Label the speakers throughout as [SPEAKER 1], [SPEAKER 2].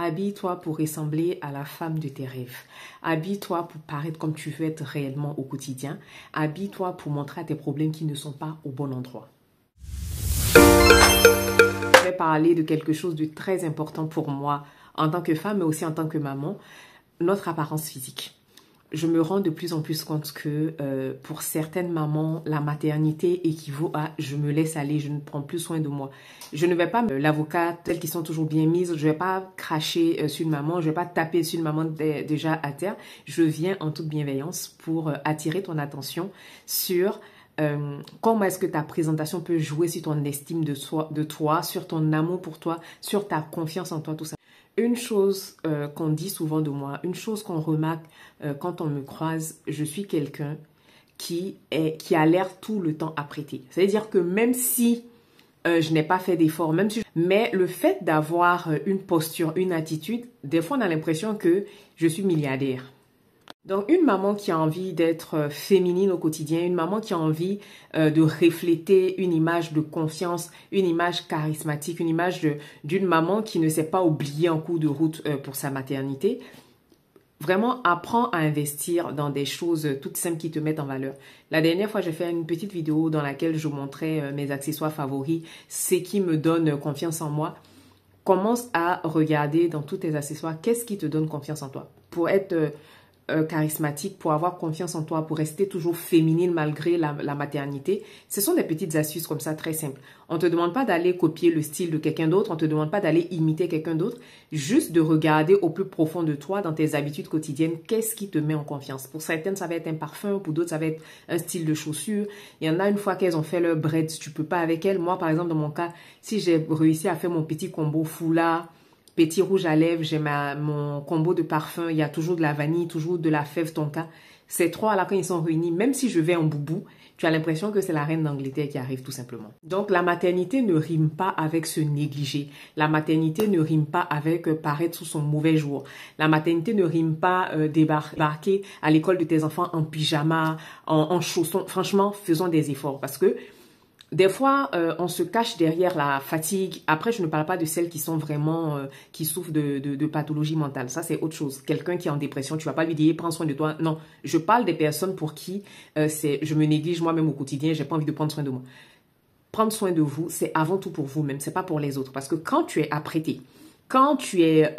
[SPEAKER 1] Habille-toi pour ressembler à la femme de tes rêves. Habille-toi pour paraître comme tu veux être réellement au quotidien. Habille-toi pour montrer à tes problèmes qui ne sont pas au bon endroit. Je vais parler de quelque chose de très important pour moi en tant que femme, mais aussi en tant que maman, notre apparence physique je me rends de plus en plus compte que euh, pour certaines mamans, la maternité équivaut à je me laisse aller, je ne prends plus soin de moi. Je ne vais pas l'avocat, celles qui sont toujours bien mises, je ne vais pas cracher euh, sur une maman, je ne vais pas taper sur une maman déjà à terre. Je viens en toute bienveillance pour euh, attirer ton attention sur comment est-ce que ta présentation peut jouer sur ton estime de, soi, de toi, sur ton amour pour toi, sur ta confiance en toi, tout ça une chose euh, qu'on dit souvent de moi, une chose qu'on remarque euh, quand on me croise, je suis quelqu'un qui, est, qui a l'air tout le temps apprêté. C'est-à-dire que même si euh, je n'ai pas fait d'efforts, même si... Mais le fait d'avoir une posture, une attitude, des fois on a l'impression que je suis milliardaire. Donc une maman qui a envie d'être euh, féminine au quotidien, une maman qui a envie euh, de refléter une image de confiance, une image charismatique, une image d'une maman qui ne s'est pas oubliée en cours de route euh, pour sa maternité, vraiment apprends à investir dans des choses toutes simples qui te mettent en valeur. La dernière fois, j'ai fait une petite vidéo dans laquelle je montrais mes accessoires favoris, ce qui me donne confiance en moi. Commence à regarder dans tous tes accessoires qu'est-ce qui te donne confiance en toi pour être euh, charismatique, pour avoir confiance en toi, pour rester toujours féminine malgré la, maternité. Ce sont des petites astuces comme ça, très simples. On ne te demande pas d'aller copier le style de quelqu'un d'autre, on ne te demande pas d'aller imiter quelqu'un d'autre, juste de regarder au plus profond de toi, dans tes habitudes quotidiennes, qu'est-ce qui te met en confiance. Pour certaines, ça va être un parfum, pour d'autres, ça va être un style de chaussure. Il y en a une fois qu'elles ont fait leur bread, tu peux pas avec elles. Moi, par exemple, dans mon cas, si j'ai réussi à faire mon petit combo foulard, petit rouge à lèvres, j'ai mon combo de parfum, il y a toujours de la vanille, toujours de la fève tonka. Ces trois-là, quand ils sont réunis, même si je vais en boubou, tu as l'impression que c'est la reine d'Angleterre qui arrive tout simplement. Donc la maternité ne rime pas avec se négliger. La maternité ne rime pas avec euh, paraître sous son mauvais jour. La maternité ne rime pas euh, débarquer à l'école de tes enfants en pyjama, en, en chaussons. Franchement, faisons des efforts parce que des fois, euh, on se cache derrière la fatigue. Après, je ne parle pas de celles qui sont vraiment, euh, qui souffrent de, de, de, pathologie mentale. Ça, c'est autre chose. Quelqu'un qui est en dépression, tu vas pas lui dire, prends soin de toi. Non, je parle des personnes pour qui euh, c'est, je me néglige moi-même au quotidien, j'ai pas envie de prendre soin de moi. Prendre soin de vous, c'est avant tout pour vous-même, c'est pas pour les autres. Parce que quand tu es apprêté, quand tu es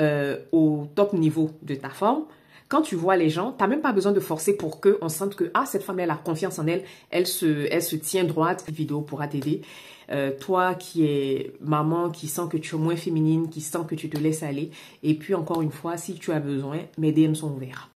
[SPEAKER 1] au top niveau de ta forme, quand tu vois les gens, t'as même pas besoin de forcer pour qu'on sente que ah cette femme elle a confiance en elle, elle se, elle se tient droite. vidéo pourra t'aider. Euh, toi qui es maman, qui sent que tu es moins féminine, qui sent que tu te laisses aller. Et puis encore une fois, si tu as besoin, mes DM sont ouverts.